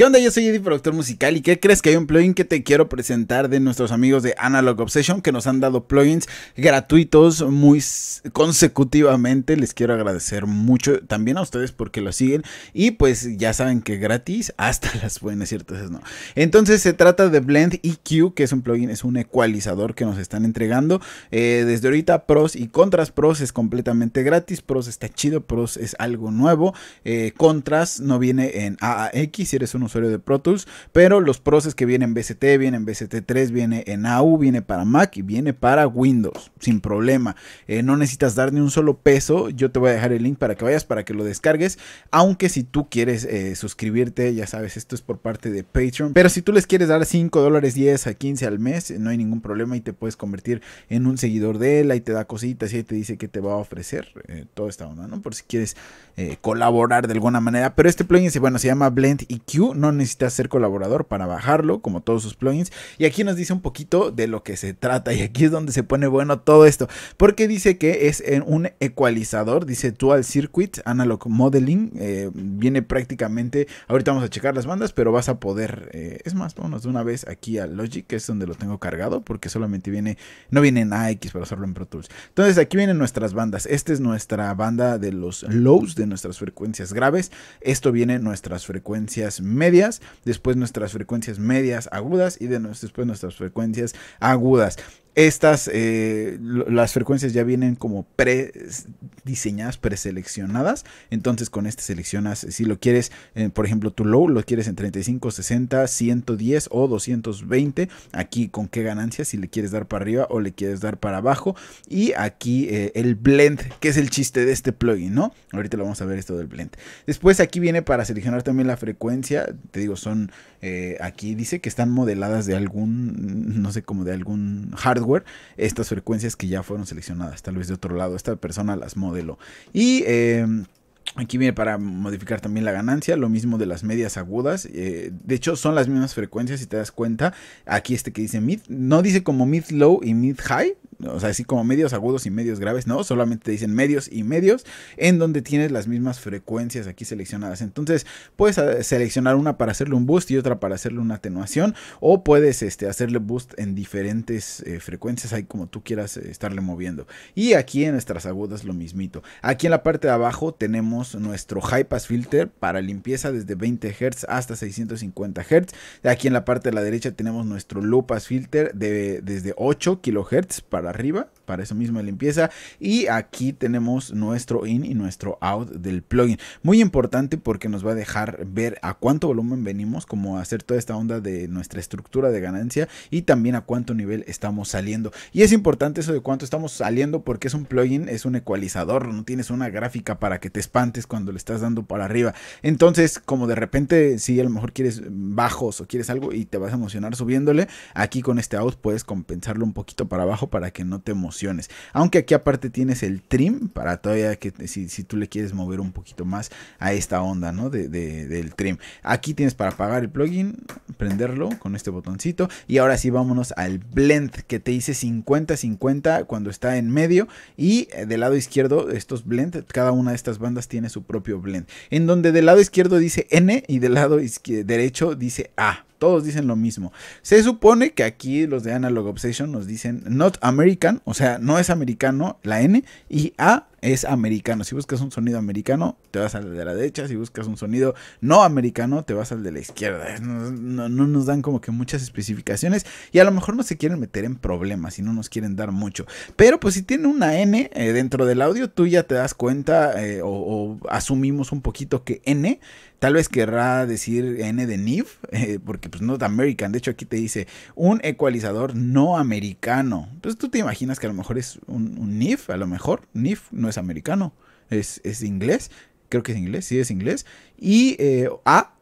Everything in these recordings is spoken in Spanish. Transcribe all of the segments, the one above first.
¿Qué onda? Yo soy Eddie, productor musical, y ¿qué crees que hay un plugin que te quiero presentar de nuestros amigos de Analog Obsession que nos han dado plugins gratuitos muy consecutivamente? Les quiero agradecer mucho también a ustedes porque lo siguen y pues ya saben que gratis hasta las buenas entonces no. Entonces se trata de Blend EQ, que es un plugin, es un ecualizador que nos están entregando eh, desde ahorita pros y contras. Pros es completamente gratis, pros está chido, pros es algo nuevo, eh, contras no viene en AAX si eres uno usuario de Pro Tools, pero los proces que vienen en BCT, vienen BCT3, viene en AU, viene para Mac y viene para Windows, sin problema. Eh, no necesitas dar ni un solo peso, yo te voy a dejar el link para que vayas, para que lo descargues, aunque si tú quieres eh, suscribirte, ya sabes, esto es por parte de Patreon, pero si tú les quieres dar 5 dólares, 10 a 15 al mes, no hay ningún problema y te puedes convertir en un seguidor de él, y te da cositas y te dice que te va a ofrecer, eh, toda esta onda, ¿no? Por si quieres eh, colaborar de alguna manera, pero este plugin, bueno, se llama Blend EQ, no necesitas ser colaborador para bajarlo, como todos sus plugins. Y aquí nos dice un poquito de lo que se trata y aquí es donde se pone bueno todo esto, porque dice que es en un ecualizador, dice Dual Circuit Analog Modeling, eh, viene prácticamente, ahorita vamos a checar las bandas, pero vas a poder, eh, es más, vamos de una vez aquí a Logic, que es donde lo tengo cargado, porque solamente viene, no viene en AX para usarlo en Pro Tools. Entonces aquí vienen nuestras bandas, esta es nuestra banda de los lows, de nuestras frecuencias graves, esto viene nuestras frecuencias medias, después nuestras frecuencias medias agudas y de después nuestras frecuencias agudas. Estas, eh, las frecuencias ya vienen como pre Diseñadas, preseleccionadas. Entonces con este seleccionas, eh, si lo quieres, eh, por ejemplo, tu low, lo quieres en 35, 60, 110 o 220. Aquí con qué ganancia, si le quieres dar para arriba o le quieres dar para abajo. Y aquí el blend, que es el chiste de este plugin, ¿no? Ahorita lo vamos a ver esto del blend. Después aquí viene para seleccionar también la frecuencia. Te digo, son, aquí dice que están modeladas de algún, no sé, como de algún hardware estas frecuencias que ya fueron seleccionadas, tal vez de otro lado. Esta persona las modeló. Y. Em, aquí viene para modificar también la ganancia, lo mismo de las medias agudas. Eh, de hecho, son las mismas frecuencias, si te das cuenta. Aquí este que dice mid, no dice como mid low y mid high, o sea, así como medios agudos y medios graves, no, solamente te dicen medios y medios, en donde tienes las mismas frecuencias aquí seleccionadas. Entonces, puedes eh, seleccionar una para hacerle un boost y otra para hacerle una atenuación, o puedes este, hacerle boost en diferentes eh, frecuencias, ahí como tú quieras eh, estarle moviendo. Y aquí en nuestras agudas lo mismito. Aquí en la parte de abajo tenemos nuestro high pass filter para limpieza desde 20 Hz hasta 650 Hz. Aquí en la parte de la derecha tenemos nuestro low pass filter desde 8 kHz para arriba para mismo de limpieza. Y aquí tenemos nuestro in y nuestro out del plugin. Muy importante porque nos va a dejar ver a cuánto volumen venimos, como hacer toda esta onda de nuestra estructura de ganancia y también a cuánto nivel estamos saliendo. Y es importante eso de cuánto estamos saliendo porque es un plugin, es un ecualizador, no tienes una gráfica para que te espantes cuando le estás dando para arriba. Entonces, como de repente, si a lo mejor quieres bajos o quieres algo y te vas a emocionar subiéndole, aquí con este out puedes compensarlo un poquito para abajo para que que no te emociones. Aunque aquí aparte tienes el trim para todavía que si, tú le quieres mover un poquito más a esta onda, ¿no? De, del trim. Aquí tienes para apagar el plugin, prenderlo con este botoncito. Y ahora sí vámonos al blend que te hice 50-50 cuando está en medio. Y eh, del lado izquierdo estos blend, cada una de estas bandas tiene su propio blend. En donde del lado izquierdo dice N y del lado derecho dice A. Todos dicen lo mismo. Se supone que aquí los de Analog Obsession nos dicen not American, o sea, no es americano, la N, y A es americano. Si buscas un sonido americano, te vas al de la derecha. Si buscas un sonido no americano, te vas al de la izquierda. No, nos dan como que muchas especificaciones y a lo mejor no se quieren meter en problemas y no nos quieren dar mucho. Pero pues si tiene una N eh, dentro del audio, tú ya te das cuenta eh, o, asumimos un poquito que N Tal vez querrá decir N de nif eh, porque pues no de American. De hecho, aquí te dice un ecualizador no americano. Pues tú te imaginas que a lo mejor es un, un NIF, a lo mejor. NIF no es americano, es, inglés, creo que es inglés, sí es inglés. Y eh, A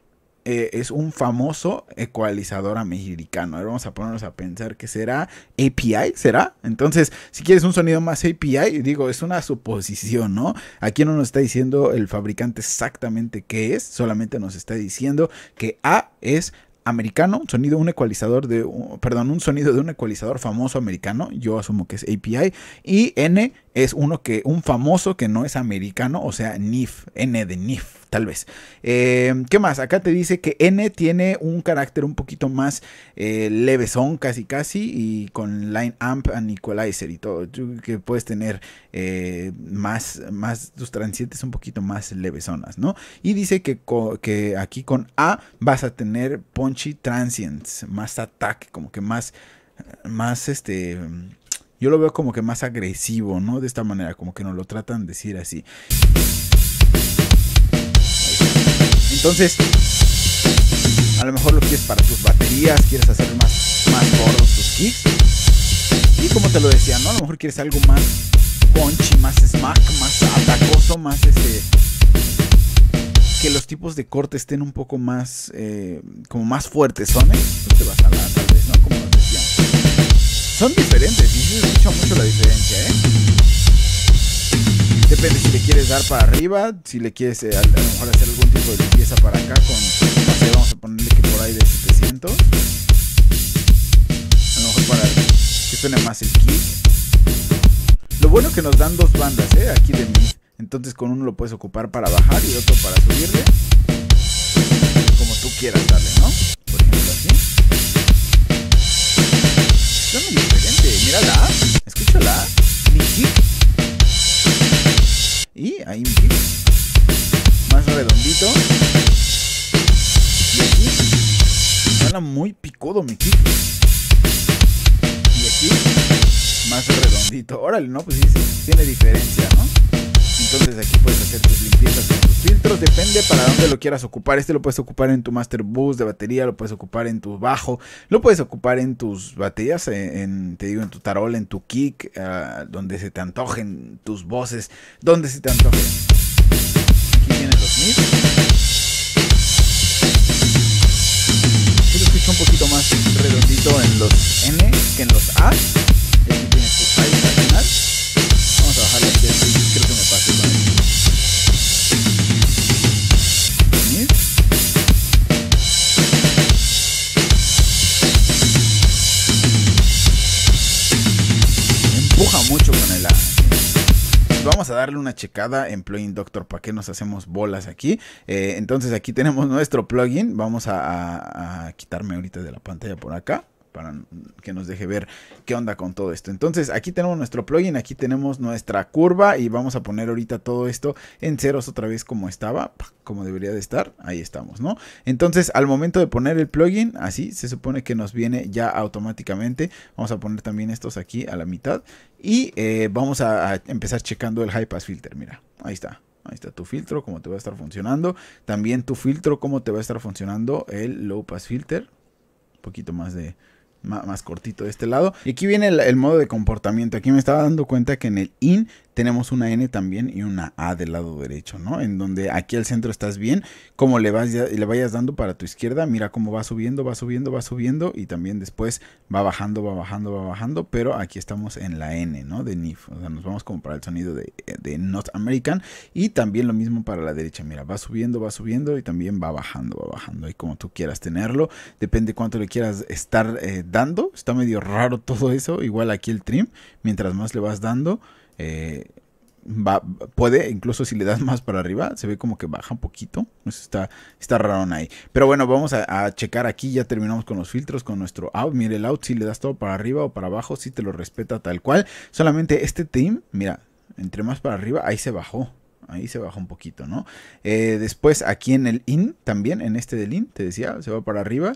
eh, es un famoso ecualizador americano. Ahora vamos a ponernos a pensar que será API, ¿será? Entonces, si quieres un sonido más API, digo, es una suposición, ¿no? Aquí no nos está diciendo el fabricante exactamente qué es, solamente nos está diciendo que A es americano, sonido un ecualizador de, perdón, un sonido de un ecualizador famoso americano, yo asumo que es API, y N es uno que, un famoso que no es americano, o sea, NIF, N de NIF, Tal vez. Eh, ¿Qué más? Acá te dice que N tiene un carácter un poquito más eh, leve levesón, casi casi, y con Line Amp and Equalizer y todo. Que puedes tener eh, más, más, tus transientes un poquito más levesonas, ¿no? Y dice que, que aquí con A vas a tener punchy transients, más ataque, como que más, más este... Yo lo veo como que más agresivo, ¿no? De esta manera, como que nos lo tratan de decir así. Entonces, a lo mejor lo quieres para tus baterías, quieres hacer más, más gordos tus kicks. Y como te lo decía, ¿no? A lo mejor quieres algo más punchy, más smack, más atacoso, más este. Que los tipos de corte estén un poco más. Eh, como más fuertes, ¿son? No te vas a hablar tal vez, ¿no? Como nos decía. Son diferentes y se mucho la diferencia, ¿eh? Depende si le quieres dar para arriba, si le quieres eh, a, lo mejor hacer algún tipo de limpieza para acá con, vamos a ponerle que por ahí de 700. A lo mejor para que suene más el kick. Lo bueno que nos dan dos bandas, eh, aquí de mí. Entonces con uno lo puedes ocupar para bajar y otro para subirle. Como tú quieras darle, ¿no? Por ejemplo así. Está muy diferente, la escúchala. Mi kick y ahí me Más redondito. Y aquí. Suena muy picudo mi kick. Y aquí. Más redondito. Órale, ¿no? Pues sí tiene diferencia, ¿no? Entonces aquí puedes hacer tus limpiezas con tus filtros. Depende para dónde lo quieras ocupar. Este lo puedes ocupar en tu master boost de batería, lo puedes ocupar en tu bajo, lo puedes ocupar en tus baterías, eh, en, te digo, en tu tarol, en tu kick, ah, donde se te antojen tus voces, donde se te antojen. Aquí vienen los mix Yo lo un poquito más redondito en los N que en los A. darle una checada en Plugin Doctor. ¿Para qué nos hacemos bolas aquí? Eh, entonces aquí tenemos nuestro plugin. Vamos a, a quitarme ahorita de la pantalla por acá para que nos deje ver qué onda con todo esto. Entonces aquí tenemos nuestro plugin, aquí tenemos nuestra curva y vamos a poner ahorita todo esto en ceros otra vez como estaba, como debería de estar, ahí estamos, ¿no? Entonces al momento de poner el plugin, así se supone que nos viene ya automáticamente, vamos a poner también estos aquí a la mitad y eh, vamos a, a empezar checando el high pass filter, mira, ahí está, Ahí está tu filtro, cómo te va a estar funcionando. También tu filtro, cómo te va a estar funcionando el low pass filter. Un poquito más de, más cortito de este lado. Y aquí viene el, modo de comportamiento. Aquí me estaba dando cuenta que en el in tenemos una n también y una a del lado derecho, ¿no? En donde aquí al centro estás bien, como le, vas, le vayas dando para tu izquierda, mira cómo va subiendo, va subiendo, va subiendo y también después va bajando, va bajando, va bajando, pero aquí estamos en la n, ¿no? De NIF, o sea, nos vamos como para el sonido de, North American y también lo mismo para la derecha, mira, va subiendo, va subiendo y también va bajando, va bajando, ahí como tú quieras tenerlo, depende cuánto le quieras estar eh, dando. Está medio raro todo eso. Igual aquí el trim, mientras más le vas dando, eh, va, puede, incluso si le das más para arriba, se ve como que baja un poquito. Eso está, está raro ahí. Pero bueno, vamos a, checar aquí. Ya terminamos con los filtros, con nuestro out. mire el out, si le das todo para arriba o para abajo, si te lo respeta tal cual. Solamente este trim, mira, entre más para arriba, ahí se bajó. Ahí se bajó un poquito, ¿no? Eh, después aquí en el in, también en este del in, te decía, se va para arriba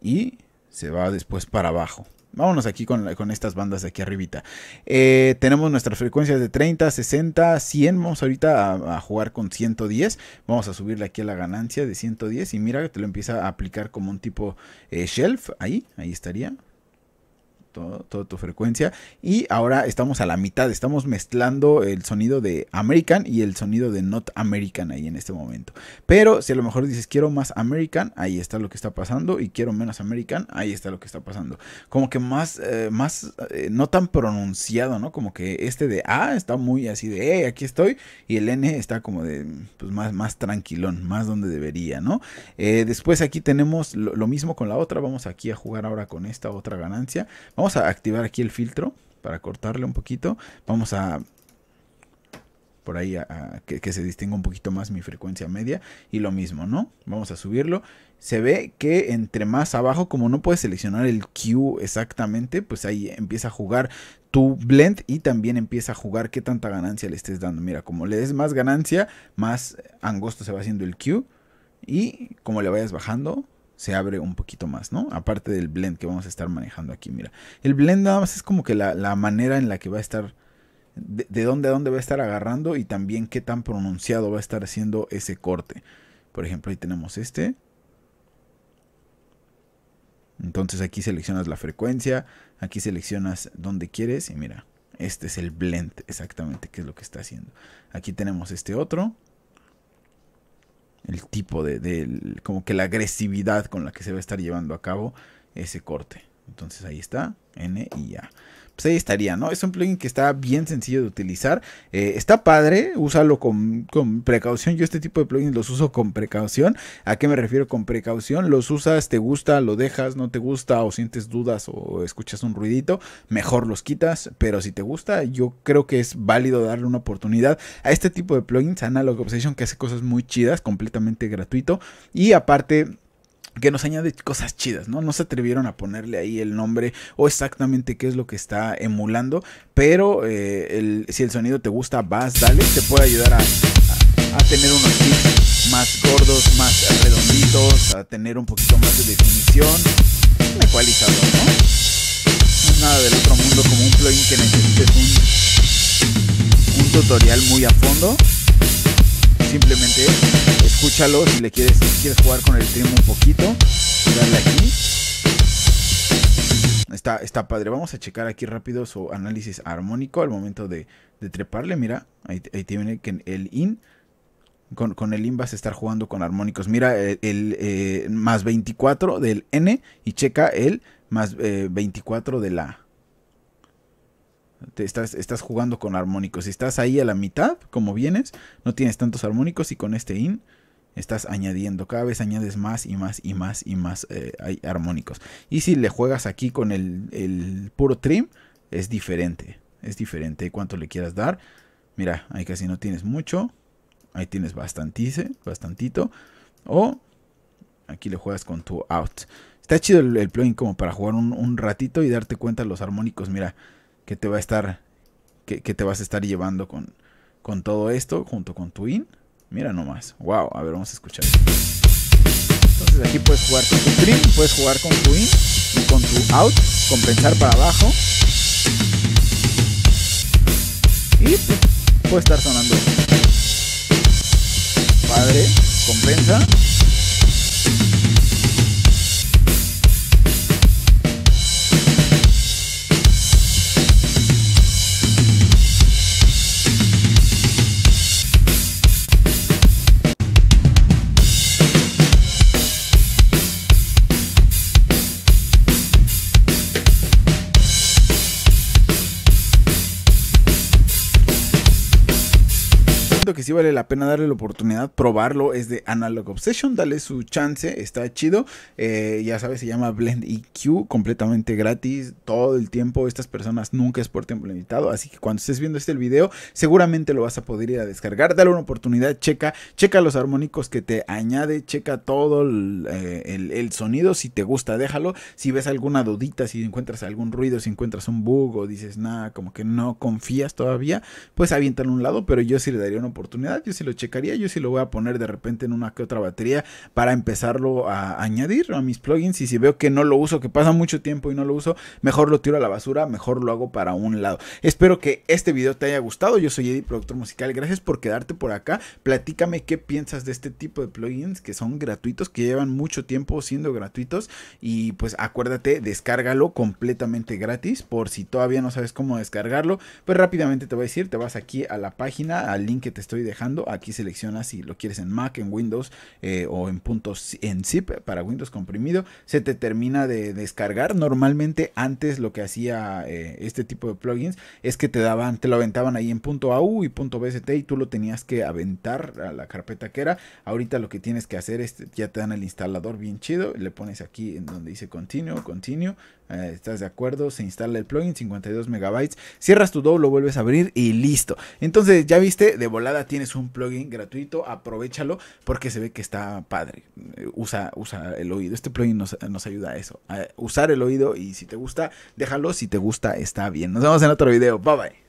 y se va después para abajo. Vámonos aquí con, estas bandas de aquí arribita. Eh, tenemos nuestras frecuencias de 30, 60, 100. Vamos ahorita a, jugar con 110. Vamos a subirle aquí a la ganancia de 110. Y mira, que te lo empieza a aplicar como un tipo eh, shelf. Ahí, ahí estaría toda tu frecuencia. Y ahora estamos a la mitad, estamos mezclando el sonido de American y el sonido de Not American ahí en este momento. Pero si a lo mejor dices quiero más American, ahí está lo que está pasando. Y quiero menos American, ahí está lo que está pasando. Como que más, eh, más, eh, no tan pronunciado, ¿no? Como que este de A ah, está muy así de, eh, aquí estoy. Y el N está como de, pues más, más tranquilón, más donde debería, ¿no? después aquí tenemos lo, lo mismo con la otra. Vamos aquí a jugar ahora con esta otra ganancia. Vamos a activar aquí el filtro para cortarle un poquito. Vamos a por ahí a, que, que, se distinga un poquito más mi frecuencia media y lo mismo, ¿no? Vamos a subirlo. Se ve que entre más abajo, como no puedes seleccionar el Q exactamente, pues ahí empieza a jugar tu blend y también empieza a jugar qué tanta ganancia le estés dando. Mira, como le des más ganancia, más angosto se va haciendo el Q y como le vayas bajando, se abre un poquito más, ¿no? Aparte del blend que vamos a estar manejando aquí, mira. El blend nada más es como que la, manera en la que va a estar, de, de, dónde a dónde va a estar agarrando y también qué tan pronunciado va a estar haciendo ese corte. Por ejemplo, ahí tenemos este. Entonces aquí seleccionas la frecuencia, aquí seleccionas dónde quieres y mira, este es el blend exactamente, que es lo que está haciendo. Aquí tenemos este otro el tipo de, como que la agresividad con la que se va a estar llevando a cabo ese corte. Entonces ahí está, N y A pues estaría, ¿no? Es un plugin que está bien sencillo de utilizar, eh, está padre, úsalo con, con, precaución, yo este tipo de plugins los uso con precaución, ¿a qué me refiero con precaución? Los usas, te gusta, lo dejas, no te gusta o sientes dudas o escuchas un ruidito, mejor los quitas, pero si te gusta, yo creo que es válido darle una oportunidad a este tipo de plugins, Analog Obsession, que hace cosas muy chidas, completamente gratuito y aparte que nos añade cosas chidas, ¿no? No se atrevieron a ponerle ahí el nombre o exactamente qué es lo que está emulando, pero eh, si el sonido te gusta, vas, dale, te puede ayudar a, tener unos tips más gordos, más redonditos, a tener un poquito más de definición, un ecualizador, ¿no? No es nada del otro mundo como un plugin que necesites un tutorial muy a fondo simplemente escúchalo si le quieres, quieres jugar con el stream un poquito, darle aquí. Está, está padre. Vamos a checar aquí rápido su análisis armónico al momento de, treparle. Mira, ahí, tiene que el in. Con, el in vas a estar jugando con armónicos. Mira eh, el, eh, más 24 del N y checa el más 24 eh, de la, estás, estás jugando con armónicos. Si estás ahí a la mitad, como vienes, no tienes tantos armónicos y con este in estás añadiendo. Cada vez añades más y más y más y más eh, hay armónicos. Y si le juegas aquí con el, el puro trim, es diferente. Es diferente cuánto le quieras dar. Mira, ahí casi no tienes mucho. Ahí tienes bastantito. O aquí le juegas con tu out. Está chido el, plugin como para jugar un, un ratito y darte cuenta de los armónicos. Mira, que te va a estar, que, te vas a estar llevando con, con todo esto junto con tu in. Mira nomás, wow, a ver, vamos a escuchar. Entonces aquí puedes jugar con tu trim, puedes jugar con tu in y con tu out, compensar para abajo. Y puede estar sonando. Padre, compensa. que vale la pena darle la oportunidad, probarlo, es de Analog Obsession, dale su chance, está chido, eh, ya sabes, se llama Blend EQ, completamente gratis, todo el tiempo, estas personas nunca es por tiempo limitado, así que cuando estés viendo este video, seguramente lo vas a poder ir a descargar, dale una oportunidad, checa, checa los armónicos que te añade, checa todo el, eh, sonido, si te gusta, déjalo, si ves alguna dudita, si encuentras algún ruido, si encuentras un bug o dices, nada, como que no confías todavía, pues aviéntalo a un lado, pero yo sí le daría una oportunidad yo si lo checaría, yo si lo voy a poner de repente en una que otra batería para empezarlo a añadir a mis plugins y si veo que no lo uso, que pasa mucho tiempo y no lo uso, mejor lo tiro a la basura, mejor lo hago para un lado. Espero que este video te haya gustado, yo soy Eddie, productor musical, gracias por quedarte por acá, platícame qué piensas de este tipo de plugins que son gratuitos, que llevan mucho tiempo siendo gratuitos y pues acuérdate, descárgalo completamente gratis por si todavía no sabes cómo descargarlo, pues rápidamente te voy a decir, te vas aquí a la página, al link que te estoy dejando. Aquí selecciona si lo quieres en Mac, en Windows eh, o en puntos en zip para Windows comprimido. Se te termina de descargar. Normalmente antes lo que hacía eh, este tipo de plugins es que te daban, te lo aventaban ahí en punto .au y punto .bst y tú lo tenías que aventar a la carpeta que era. Ahorita lo que tienes que hacer es ya te dan el instalador bien chido, le pones aquí en donde dice continue, continue, eh, ¿Estás de acuerdo? Se instala el plugin, 52 megabytes. Cierras tu DAW, lo vuelves a abrir y listo. Entonces, ya viste, de volada tienes un plugin gratuito. Aprovechalo porque se ve que está padre. Eh, usa, usa el oído. Este plugin nos, nos ayuda a eso. A usar el oído y si te gusta, déjalo. Si te gusta, está bien. Nos vemos en otro video. Bye bye.